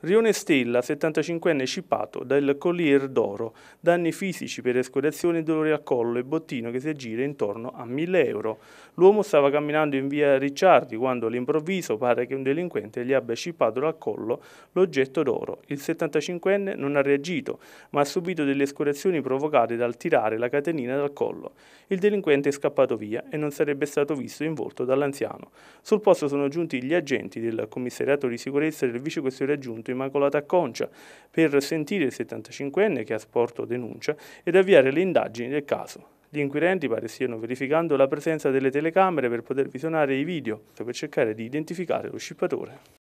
Rione Stella, 75enne scippato dal Collier d'Oro, danni fisici per escoriazione e dolore al collo e bottino che si aggira intorno a 1000 euro. L'uomo stava camminando in via Ricciardi quando all'improvviso pare che un delinquente gli abbia scippato dal collo l'oggetto d'oro. Il 75enne non ha reagito, ma ha subito delle escoriazioni provocate dal tirare la catenina dal collo. Il delinquente è scappato via e non sarebbe stato visto in volto dall'anziano. Sul posto sono giunti gli agenti del commissariato di sicurezza e del vicequestore aggiunto Immacolata Concia per sentire il 75enne che ha sporto denuncia ed avviare le indagini del caso. Gli inquirenti pare stiano verificando la presenza delle telecamere per poter visionare i video per cercare di identificare lo scippatore.